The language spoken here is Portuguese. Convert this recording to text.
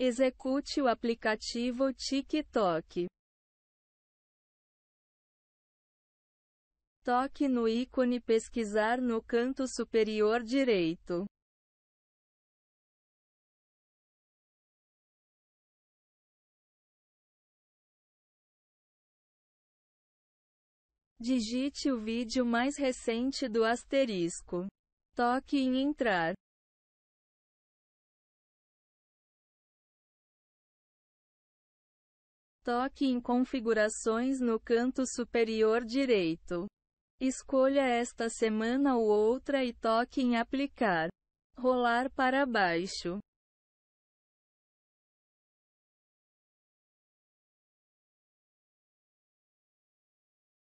Execute o aplicativo TikTok. Toque no ícone Pesquisar no canto superior direito. Digite o vídeo mais recente do asterisco. Toque em Entrar. Toque em Configurações no canto superior direito. Escolha esta semana ou outra e toque em Aplicar. Rolar para baixo.